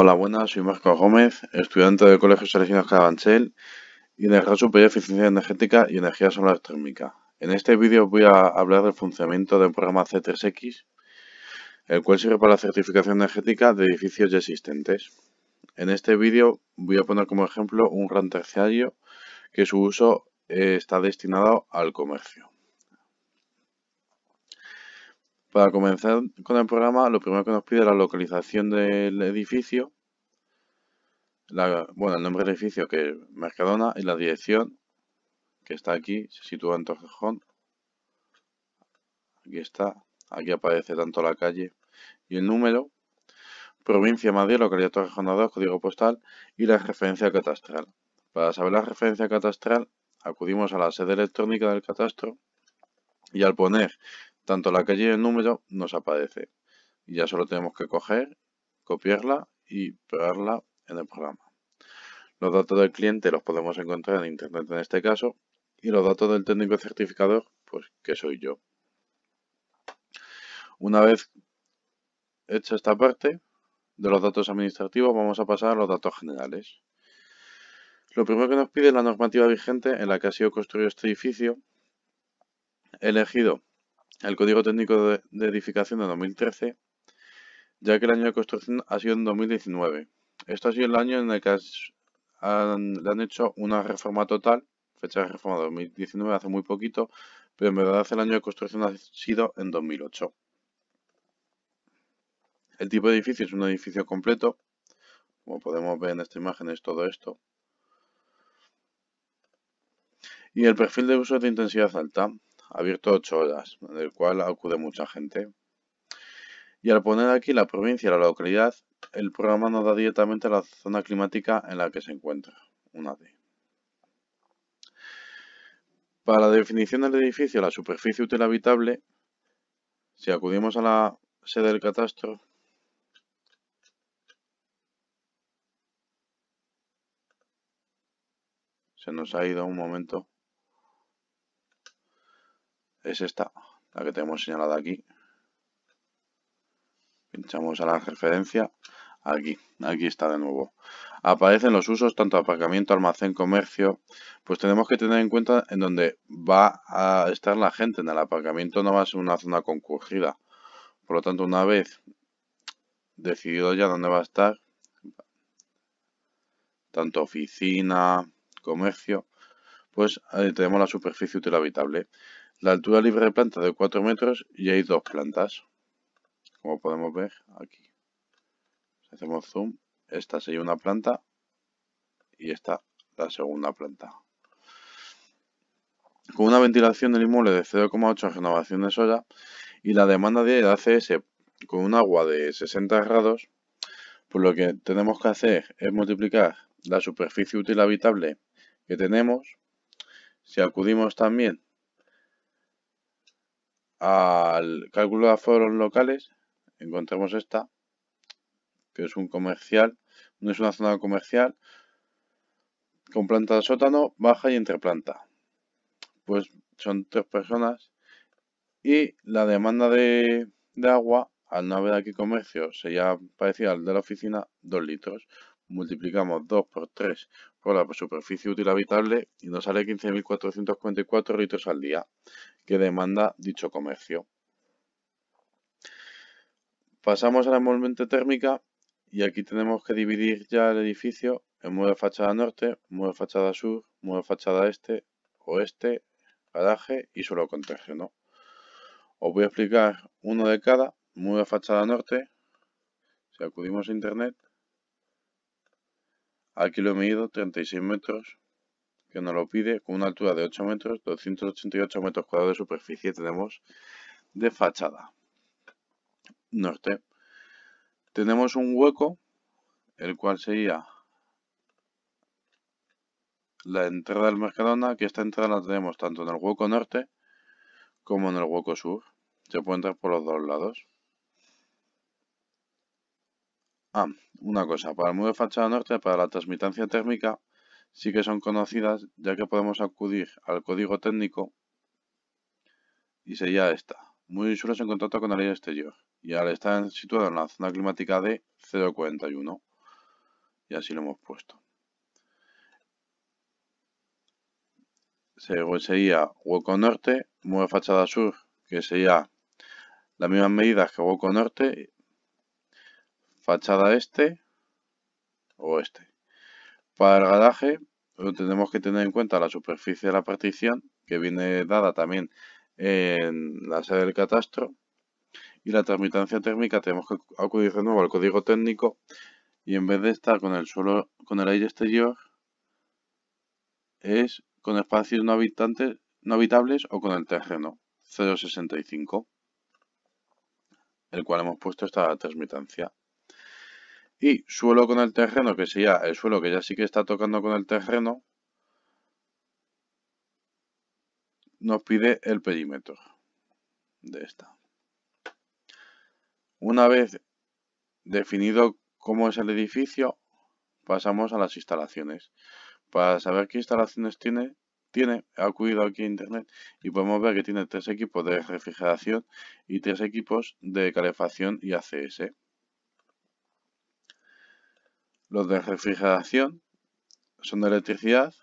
Hola, buenas, soy Marcos Gómez, estudiante del Colegio Seleccionado Carabanchel y en el grado superior eficiencia energética y energía solar térmica. En este vídeo voy a hablar del funcionamiento del programa C3X, el cual sirve para la certificación energética de edificios ya existentes. En este vídeo voy a poner como ejemplo un gran terciario que su uso eh, está destinado al comercio. Para comenzar con el programa, lo primero que nos pide es la localización del edificio la, bueno, el nombre del edificio que es Mercadona y la dirección que está aquí, se sitúa en Torrejón. Aquí está, aquí aparece tanto la calle y el número, provincia Madrid, localidad Torrejón 2, código postal y la referencia catastral. Para saber la referencia catastral acudimos a la sede electrónica del catastro y al poner tanto la calle y el número nos aparece. Y ya solo tenemos que coger, copiarla y pegarla en el programa. Los datos del cliente los podemos encontrar en Internet en este caso y los datos del técnico certificador, pues que soy yo. Una vez hecha esta parte de los datos administrativos, vamos a pasar a los datos generales. Lo primero que nos pide la normativa vigente en la que ha sido construido este edificio. He elegido el Código Técnico de Edificación de 2013, ya que el año de construcción ha sido en 2019. Esto ha sido el año en el que han, le han hecho una reforma total, fecha de reforma 2019, hace muy poquito, pero en verdad el año de construcción ha sido en 2008. El tipo de edificio es un edificio completo, como podemos ver en esta imagen es todo esto. Y el perfil de uso es de intensidad alta, abierto 8 horas, en el cual acude mucha gente. Y al poner aquí la provincia y la localidad, el programa nos da directamente la zona climática en la que se encuentra, una D. Para la definición del edificio, la superficie útil habitable, si acudimos a la sede del catastro, se nos ha ido un momento, es esta, la que tenemos señalada aquí, Echamos a la referencia, aquí, aquí está de nuevo. Aparecen los usos tanto aparcamiento, almacén, comercio, pues tenemos que tener en cuenta en dónde va a estar la gente. En el aparcamiento no va a ser una zona concurrida. Por lo tanto, una vez decidido ya dónde va a estar, tanto oficina, comercio, pues eh, tenemos la superficie útil habitable. La altura libre de planta de 4 metros y hay dos plantas como podemos ver aquí. Si hacemos zoom, esta sería una planta y esta la segunda planta. Con una ventilación del inmueble de 0,8 renovación de y la demanda de ACS con un agua de 60 grados, pues lo que tenemos que hacer es multiplicar la superficie útil habitable que tenemos. Si acudimos también al cálculo de aforos locales, encontramos esta, que es un comercial, no es una zona comercial, con planta de sótano, baja y entreplanta. Pues son tres personas y la demanda de, agua, al no haber aquí comercio, sería parecida al de la oficina, 2 litros. Multiplicamos 2 por 3 por la superficie útil habitable y nos sale 15.444 litros al día que demanda dicho comercio. Pasamos a la envolvente térmica y aquí tenemos que dividir ya el edificio en muro de fachada norte, muro de fachada sur, muro de fachada este, oeste, garaje y suelo con ¿no? Os voy a explicar uno de cada, muro de fachada norte, si acudimos a internet, aquí lo he medido 36 metros, que nos lo pide con una altura de 8 metros, 288 metros cuadrados de superficie tenemos de fachada norte. Tenemos un hueco, el cual sería la entrada del Mercadona, que esta entrada la tenemos tanto en el hueco norte como en el hueco sur. Se puede entrar por los dos lados. Ah, una cosa, para el muro de fachada norte, para la transmitancia térmica, sí que son conocidas, ya que podemos acudir al código técnico y sería esta. Muy suelos en contacto con la ley exterior y al estar situado en la zona climática de 0,41 y así lo hemos puesto. Pues sería hueco norte, mueve fachada sur, que sería las mismas medidas que hueco norte, fachada este, oeste. Para el garaje tenemos que tener en cuenta la superficie de la partición, que viene dada también en la sede del catastro, y la transmitancia térmica tenemos que acudir de nuevo al código técnico y en vez de estar con el suelo, con el aire exterior, es con espacios no, habitantes, no habitables o con el terreno, 0.65, el cual hemos puesto esta transmitancia. Y suelo con el terreno, que sería el suelo que ya sí que está tocando con el terreno, nos pide el perímetro de esta. Una vez definido cómo es el edificio, pasamos a las instalaciones. Para saber qué instalaciones tiene, tiene, he acudido aquí a internet y podemos ver que tiene tres equipos de refrigeración y tres equipos de calefacción y ACS. Los de refrigeración son de electricidad,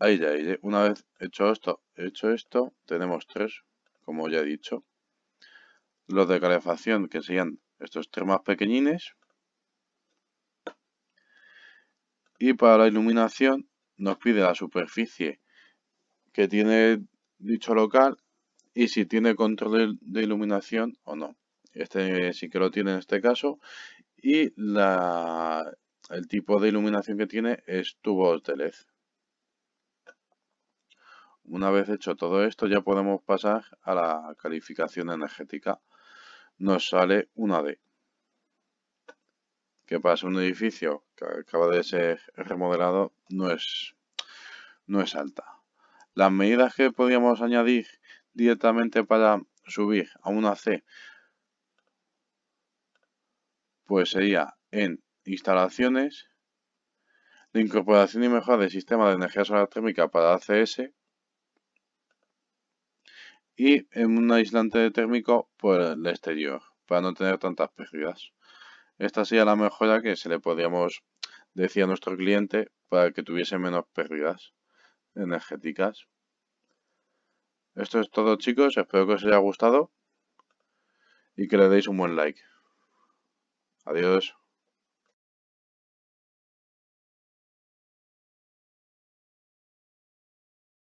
Ahí ya, Una vez hecho esto, hecho esto, tenemos tres, como ya he dicho los de calefacción, que serían estos tres pequeñines. Y para la iluminación nos pide la superficie que tiene dicho local y si tiene control de iluminación o no. Este sí que lo tiene en este caso. Y el tipo de iluminación que tiene es tubos de LED. Una vez hecho todo esto ya podemos pasar a la calificación energética nos sale una D. Que pasa un edificio que acaba de ser remodelado no es, no es alta. Las medidas que podríamos añadir directamente para subir a una C pues sería en instalaciones, la incorporación y mejora del sistema de energía solar térmica para ACS, y en un aislante térmico por el exterior para no tener tantas pérdidas. Esta sería la mejora que se le podríamos decir a nuestro cliente para que tuviese menos pérdidas energéticas. Esto es todo chicos, espero que os haya gustado y que le deis un buen like. Adiós.